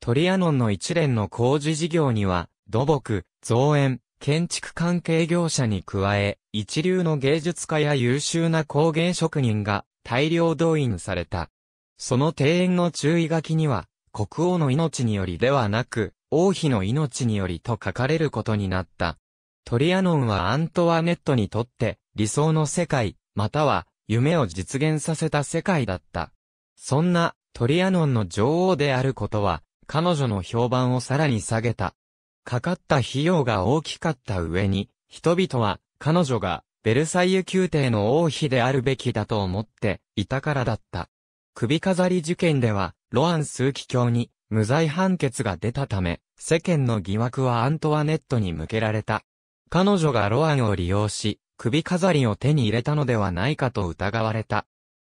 トリアノンの一連の工事事業には土木、造園、建築関係業者に加え、一流の芸術家や優秀な工芸職人が大量動員された。その庭園の注意書きには、国王の命によりではなく、王妃の命によりと書かれることになった。トリアノンはアントワネットにとって理想の世界、または夢を実現させた世界だった。そんなトリアノンの女王であることは、彼女の評判をさらに下げた。かかった費用が大きかった上に、人々は彼女がベルサイユ宮廷の王妃であるべきだと思っていたからだった。首飾り事件では、ロアン枢機卿に無罪判決が出たため、世間の疑惑はアントワネットに向けられた。彼女がロアンを利用し、首飾りを手に入れたのではないかと疑われた。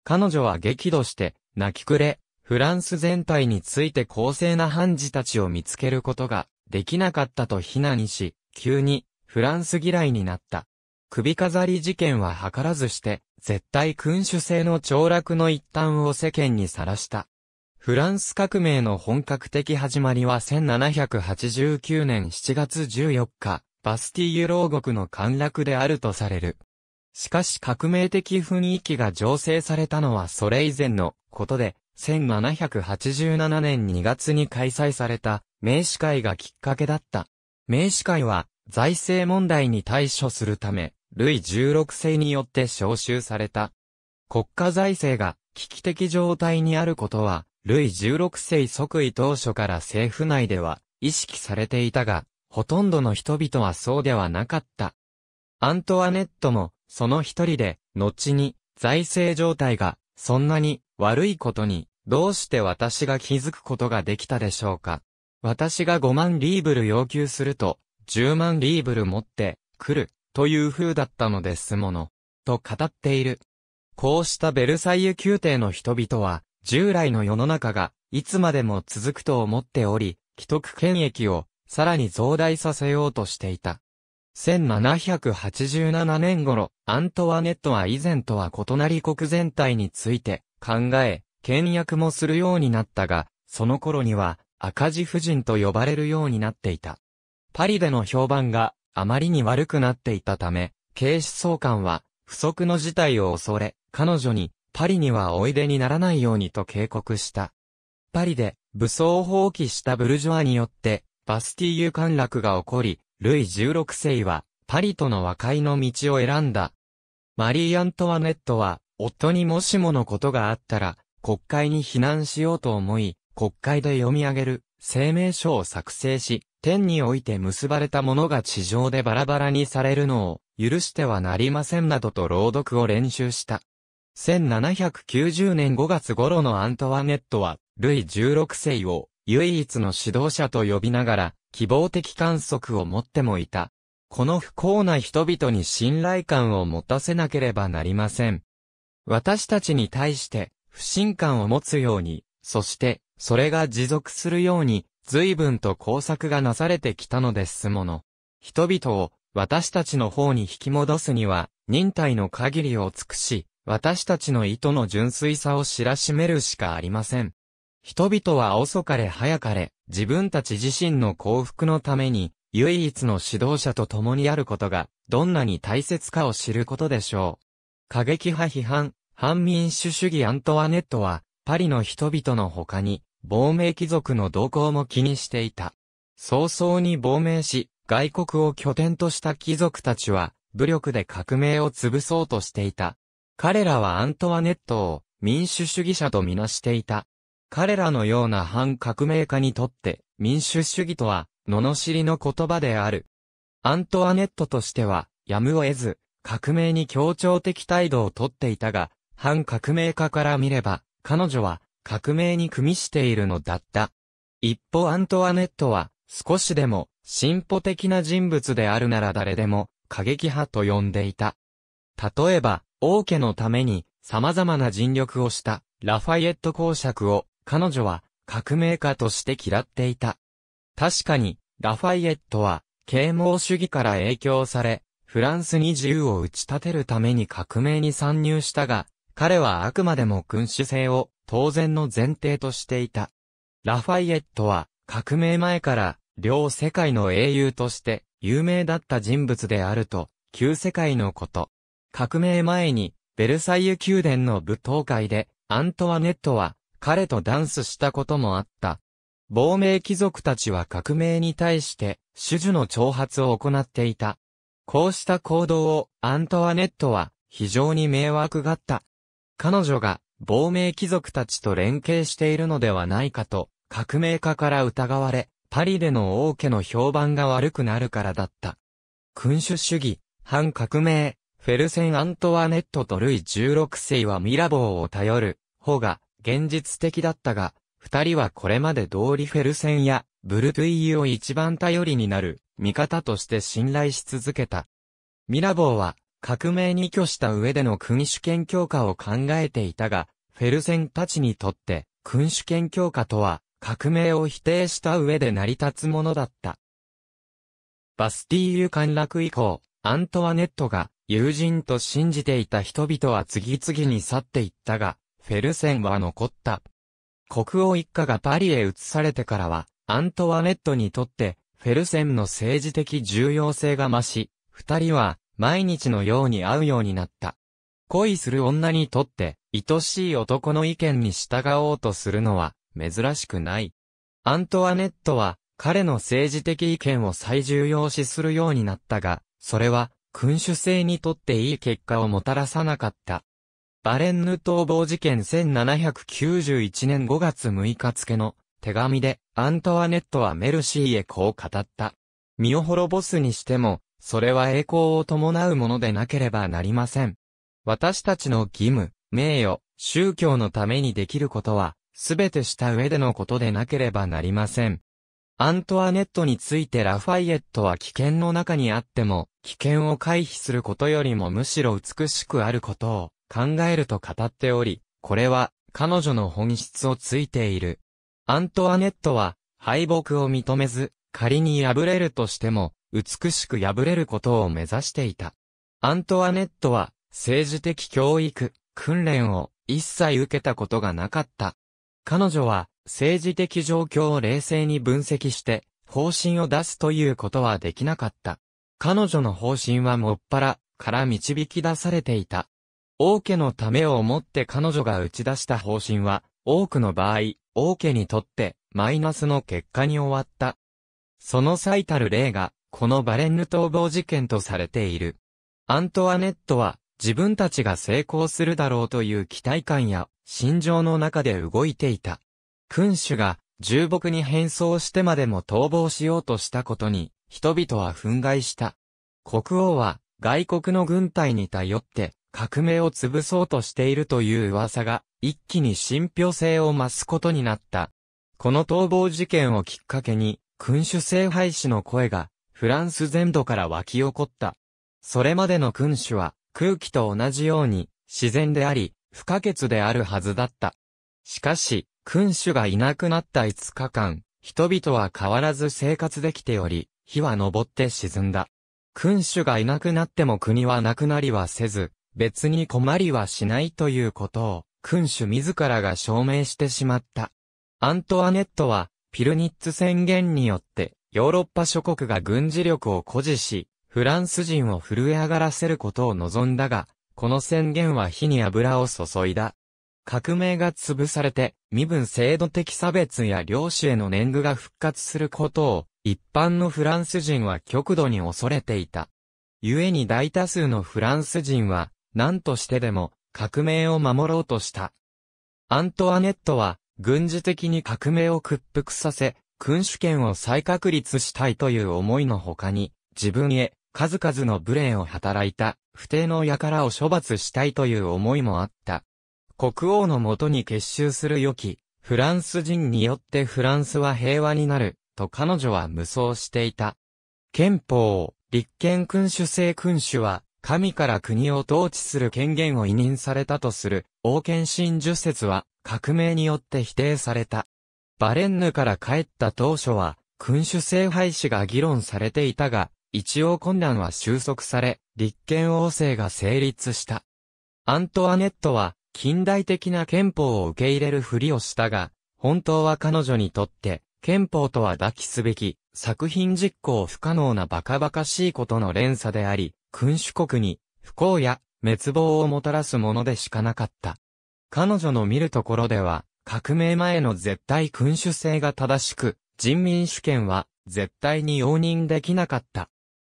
彼女は激怒して、泣きくれ、フランス全体について公正な判事たちを見つけることができなかったと非難し、急にフランス嫌いになった。首飾り事件は図らずして、絶対君主制の凋落の一端を世間にさらした。フランス革命の本格的始まりは1789年7月14日、バスティーユ牢獄の陥落であるとされる。しかし革命的雰囲気が醸成されたのはそれ以前のことで、1787年2月に開催された、名司会がきっかけだった。名司会は、財政問題に対処するため、ルイ16世によって召集された。国家財政が危機的状態にあることは、ルイ16世即位当初から政府内では意識されていたが、ほとんどの人々はそうではなかった。アントワネットも、その一人で、後に、財政状態が、そんなに悪いことにどうして私が気づくことができたでしょうか私が5万リーブル要求すると、10万リーブル持って来るという風だったのですもの、と語っている。こうしたベルサイユ宮廷の人々は、従来の世の中がいつまでも続くと思っており、既得権益をさらに増大させようとしていた。1787年頃、アントワネットは以前とは異なり国全体について考え、倹約もするようになったが、その頃には赤字夫人と呼ばれるようになっていた。パリでの評判があまりに悪くなっていたため、警視総監は不測の事態を恐れ、彼女にパリにはおいでにならないようにと警告した。パリで武装を放棄したブルジョアによってバスティーユ陥落が起こり、ルイ16世はパリとの和解の道を選んだ。マリー・アントワネットは夫にもしものことがあったら国会に避難しようと思い、国会で読み上げる声明書を作成し、天において結ばれたものが地上でバラバラにされるのを許してはなりませんなどと朗読を練習した。1790年5月頃のアントワネットは、ルイ16世を唯一の指導者と呼びながら、希望的観測を持ってもいた。この不幸な人々に信頼感を持たせなければなりません。私たちに対して、不信感を持つように、そして、それが持続するように、随分と工作がなされてきたのですもの。人々を、私たちの方に引き戻すには、忍耐の限りを尽くし、私たちの意図の純粋さを知らしめるしかありません。人々は遅かれ早かれ、自分たち自身の幸福のために、唯一の指導者と共にあることが、どんなに大切かを知ることでしょう。過激派批判、反民主主義アントワネットは、パリの人々の他に、亡命貴族の動向も気にしていた。早々に亡命し、外国を拠点とした貴族たちは、武力で革命を潰そうとしていた。彼らはアントワネットを民主主義者とみなしていた。彼らのような反革命家にとって民主主義とは、罵りの言葉である。アントワネットとしては、やむを得ず、革命に協調的態度をとっていたが、反革命家から見れば、彼女は革命に組みしているのだった。一方アントワネットは、少しでも進歩的な人物であるなら誰でも過激派と呼んでいた。例えば、王家のために様々な尽力をしたラファイエット公爵を彼女は革命家として嫌っていた。確かに、ラファイエットは啓蒙主義から影響され、フランスに自由を打ち立てるために革命に参入したが、彼はあくまでも君主制を当然の前提としていた。ラファイエットは革命前から両世界の英雄として有名だった人物であると、旧世界のこと。革命前にベルサイユ宮殿の舞踏会でアントワネットは彼とダンスしたこともあった。亡命貴族たちは革命に対して主樹の挑発を行っていた。こうした行動をアントワネットは非常に迷惑がった彼女が亡命貴族たちと連携しているのではないかと、革命家から疑われ、パリでの王家の評判が悪くなるからだった。君主主義、反革命、フェルセン・アントワネットとルイ16世はミラボーを頼る、方が現実的だったが、二人はこれまで通りフェルセンやブルトゥイユを一番頼りになる味方として信頼し続けた。ミラボーは革命に拠した上での君主権強化を考えていたが、フェルセンたちにとって君主権強化とは革命を否定した上で成り立つものだった。バスティーユ陥落以降、アントワネットが友人と信じていた人々は次々に去っていったが、フェルセンは残った。国王一家がパリへ移されてからは、アントワネットにとって、フェルセンの政治的重要性が増し、二人は毎日のように会うようになった。恋する女にとって、愛しい男の意見に従おうとするのは、珍しくない。アントワネットは、彼の政治的意見を最重要視するようになったが、それは、君主制にとっていい結果をもたらさなかった。バレンヌ逃亡事件1791年5月6日付の手紙で、アントワネットはメルシーへこう語った。身を滅ぼすにしても、それは栄光を伴うものでなければなりません。私たちの義務、名誉、宗教のためにできることは、すべてした上でのことでなければなりません。アントワネットについてラファイエットは危険の中にあっても、危険を回避することよりもむしろ美しくあることを考えると語っており、これは彼女の本質をついている。アントワネットは敗北を認めず、仮に敗れるとしても、美しく破れることを目指していた。アントワネットは、政治的教育、訓練を一切受けたことがなかった。彼女は、政治的状況を冷静に分析して、方針を出すということはできなかった。彼女の方針はもっぱら、から導き出されていた。王家のためを思って彼女が打ち出した方針は、多くの場合、王家にとって、マイナスの結果に終わった。その最たる例が、このバレンヌ逃亡事件とされている。アントワネットは、自分たちが成功するだろうという期待感や、心情の中で動いていた。君主が、重木に変装してまでも逃亡しようとしたことに、人々は憤慨した。国王は、外国の軍隊に頼って、革命を潰そうとしているという噂が、一気に信憑性を増すことになった。この逃亡事件をきっかけに、君主制廃止の声がフランス全土から湧き起こった。それまでの君主は、空気と同じように、自然であり、不可欠であるはずだった。しかし、君主がいなくなった5日間、人々は変わらず生活できており、火は昇って沈んだ。君主がいなくなっても国はなくなりはせず、別に困りはしないということを、君主自らが証明してしまった。アントワネットは、ピルニッツ宣言によって、ヨーロッパ諸国が軍事力を誇示し、フランス人を震え上がらせることを望んだが、この宣言は火に油を注いだ。革命が潰されて、身分制度的差別や領主への年貢が復活することを、一般のフランス人は極度に恐れていた。故に大多数のフランス人は、何としてでも、革命を守ろうとした。アントワネットは、軍事的に革命を屈服させ、君主権を再確立したいという思いのほかに、自分へ数々の無礼を働いた不定の輩を処罰したいという思いもあった。国王のもとに結集する良き、フランス人によってフランスは平和になる、と彼女は無双していた。憲法、立憲君主制君主は、神から国を統治する権限を委任されたとする、王権神授説は、革命によって否定された。バレンヌから帰った当初は、君主制廃止が議論されていたが、一応困難は収束され、立憲王政が成立した。アントワネットは、近代的な憲法を受け入れるふりをしたが、本当は彼女にとって、憲法とは抱きすべき、作品実行不可能なバカバカしいことの連鎖であり、君主国に不幸や滅亡をもたらすものでしかなかった。彼女の見るところでは、革命前の絶対君主制が正しく、人民主権は絶対に容認できなかった。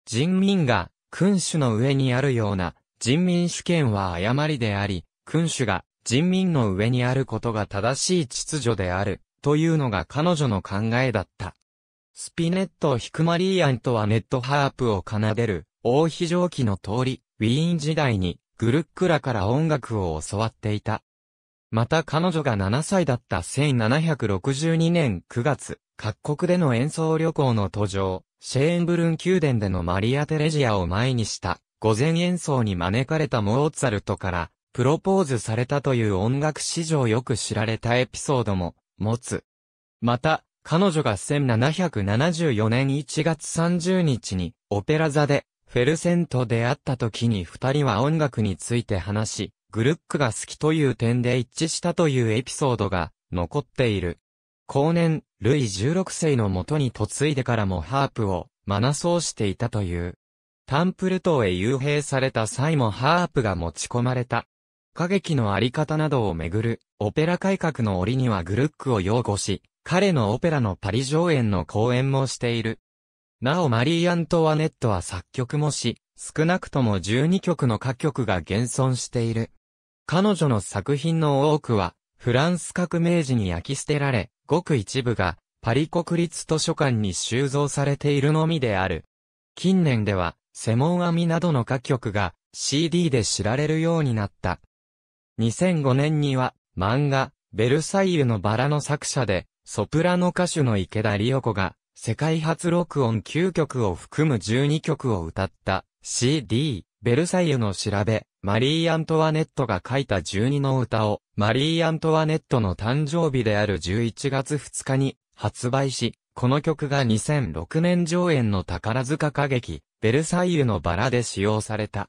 人民が君主の上にあるような人民主権は誤りであり、君主が人民の上にあることが正しい秩序である、というのが彼女の考えだった。スピネット・ヒクマリーアンとはネットハープを奏でる、大非常期の通り、ウィーン時代に、グルックラから音楽を教わっていた。また彼女が7歳だった1762年9月、各国での演奏旅行の途上、シェーンブルン宮殿でのマリア・テレジアを前にした、午前演奏に招かれたモーツァルトから、プロポーズされたという音楽史上よく知られたエピソードも、持つ。また、彼女が1774年1月30日に、オペラ座で、フェルセンと出会った時に二人は音楽について話し、グルックが好きという点で一致したというエピソードが残っている。後年、ルイ16世のもとに嫁いでからもハープをマナ奏していたという。タンプル島へ幽閉された際もハープが持ち込まれた。歌劇のあり方などをめぐる、オペラ改革の折にはグルックを擁護し、彼のオペラのパリ上演の公演もしている。なおマリー・アントワネットは作曲もし、少なくとも12曲の歌曲が現存している。彼女の作品の多くは、フランス革命時に焼き捨てられ、ごく一部が、パリ国立図書館に収蔵されているのみである。近年では、セモンアミなどの歌曲が CD で知られるようになった。2005年には、漫画、ベルサイユのバラの作者で、ソプラノ歌手の池田理代子が、世界初録音9曲を含む12曲を歌った CD、ベルサイユの調べマリー・アントワネットが書いた12の歌を、マリー・アントワネットの誕生日である11月2日に発売し、この曲が2006年上演の宝塚歌劇、ベルサイユのバラで使用された。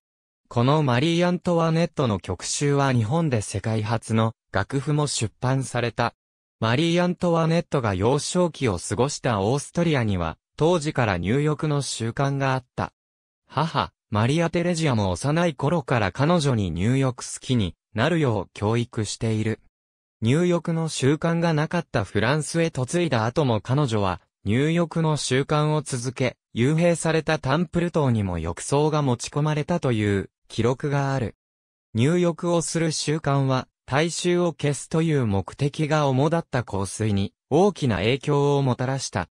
このマリー・アントワネットの曲集は日本で世界初の楽譜も出版された。マリー・アントワネットが幼少期を過ごしたオーストリアには、当時から入浴の習慣があった。母、マリア・テレジアも幼い頃から彼女に入浴好きになるよう教育している。入浴の習慣がなかったフランスへ嫁いだ後も彼女は入浴の習慣を続け、幽閉されたタンプル島にも浴槽が持ち込まれたという記録がある。入浴をする習慣は大衆を消すという目的が主だった香水に大きな影響をもたらした。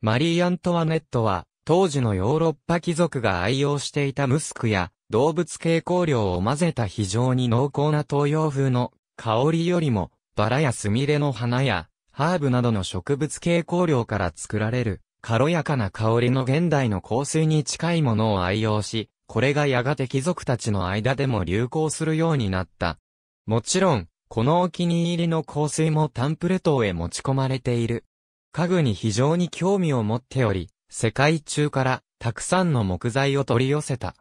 マリー・アントワネットは当時のヨーロッパ貴族が愛用していたムスクや動物系香料を混ぜた非常に濃厚な東洋風の香りよりもバラやスミレの花やハーブなどの植物系香料から作られる軽やかな香りの現代の香水に近いものを愛用し、これがやがて貴族たちの間でも流行するようになった。もちろん、このお気に入りの香水もタンプレ島へ持ち込まれている。家具に非常に興味を持っており、世界中からたくさんの木材を取り寄せた。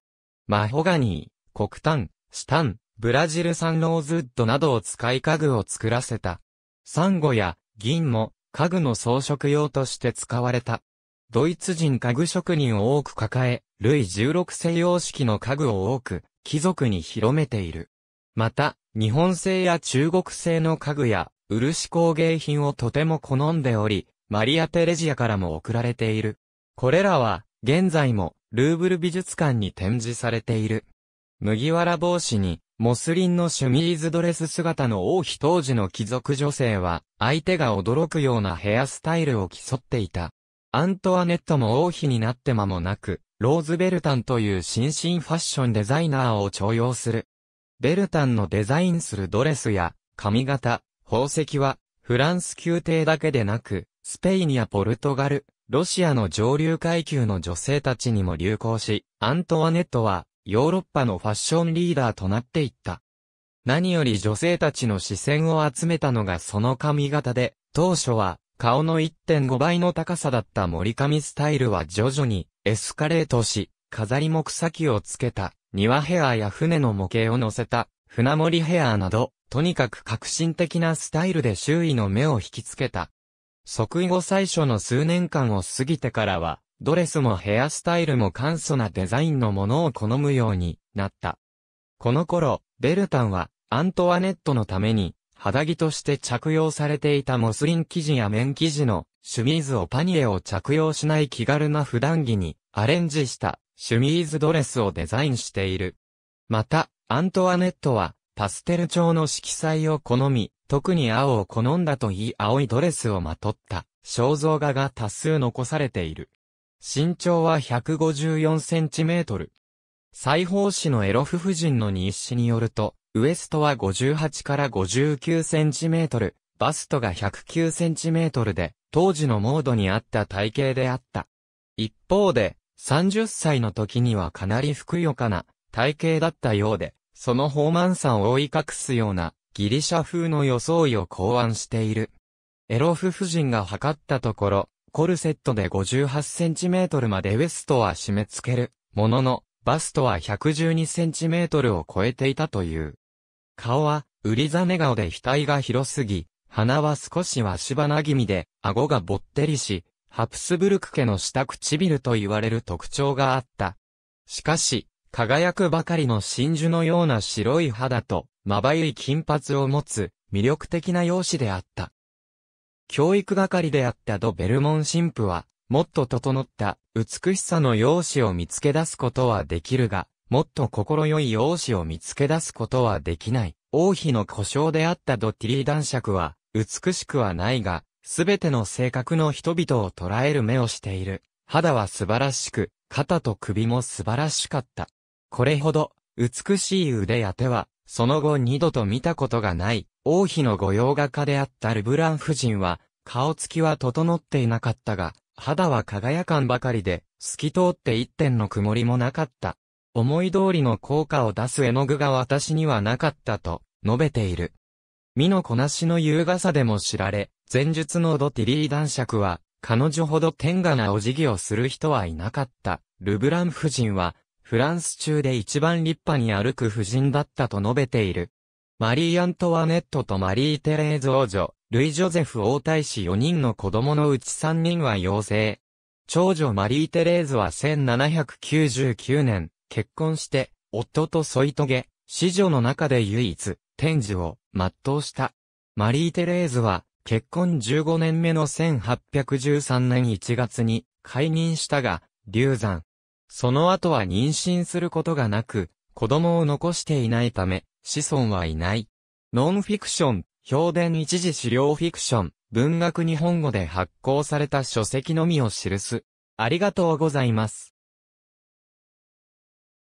マホガニー、黒炭、シタン、ブラジル産ローズウッドなどを使い家具を作らせた。サンゴや銀も家具の装飾用として使われた。ドイツ人家具職人を多く抱え、ルイ16世様式の家具を多く、貴族に広めている。また、日本製や中国製の家具や、漆工芸品をとても好んでおり、マリア・テレジアからも送られている。これらは、現在も、ルーブル美術館に展示されている。麦わら帽子に、モスリンのシュミーズドレス姿の王妃当時の貴族女性は、相手が驚くようなヘアスタイルを競っていた。アントワネットも王妃になって間もなく、ローズベルタンという新進ファッションデザイナーを重用する。ベルタンのデザインするドレスや、髪型、宝石は、フランス宮廷だけでなく、スペインやポルトガル、ロシアの上流階級の女性たちにも流行し、アントワネットはヨーロッパのファッションリーダーとなっていった。何より女性たちの視線を集めたのがその髪型で、当初は顔の1.5倍の高さだった森上スタイルは徐々にエスカレートし、飾りも草をつけた、庭ヘアや船の模型を乗せた、船盛りヘアなど、とにかく革新的なスタイルで周囲の目を引きつけた。即位後最初の数年間を過ぎてからは、ドレスもヘアスタイルも簡素なデザインのものを好むようになった。この頃、ベルタンは、アントワネットのために、肌着として着用されていたモスリン生地や綿生地のシュミーズをパニエを着用しない気軽な普段着にアレンジしたシュミーズドレスをデザインしている。また、アントワネットはパステル調の色彩を好み、特に青を好んだといい青いドレスをまとった肖像画が多数残されている。身長は154センチメートル。裁縫師のエロフ夫人の日誌によると、ウエストは58から59センチメートル、バストが109センチメートルで、当時のモードに合った体型であった。一方で、30歳の時にはかなりふくよかな体型だったようで、その豊満さを覆い隠すようなギリシャ風の装いを考案している。エロフ夫人が測ったところ、コルセットで 58cm までウエストは締め付ける、ものの、バストは 112cm を超えていたという。顔は、ウリザネ顔で額が広すぎ、鼻は少しはしばな気味で、顎がぼってりし、ハプスブルク家の下唇と言われる特徴があった。しかし、輝くばかりの真珠のような白い肌と、まばゆい金髪を持つ魅力的な容姿であった。教育係であったド・ベルモン神父は、もっと整った美しさの容姿を見つけ出すことはできるが、もっと心よい容姿を見つけ出すことはできない。王妃の故障であったド・ティリー男爵は、美しくはないが、すべての性格の人々を捉える目をしている。肌は素晴らしく、肩と首も素晴らしかった。これほど、美しい腕や手は、その後二度と見たことがない、王妃の御用画家であったルブラン夫人は、顔つきは整っていなかったが、肌は輝かんばかりで、透き通って一点の曇りもなかった。思い通りの効果を出す絵の具が私にはなかったと、述べている。身のこなしの優雅さでも知られ、前述のドティリー男爵は、彼女ほど天下なお辞儀をする人はいなかった。ルブラン夫人は、フランス中で一番立派に歩く夫人だったと述べている。マリー・アントワネットとマリー・テレーズ王女、ルイ・ジョゼフ王太子4人の子供のうち3人は妖精。長女マリー・テレーズは1799年、結婚して、夫と添い遂げ、子女の中で唯一、天寿を全うした。マリー・テレーズは、結婚15年目の1813年1月に、解任したが、流産、その後は妊娠することがなく、子供を残していないため、子孫はいない。ノンフィクション、表伝一時資料フィクション、文学日本語で発行された書籍のみを記す。ありがとうございます。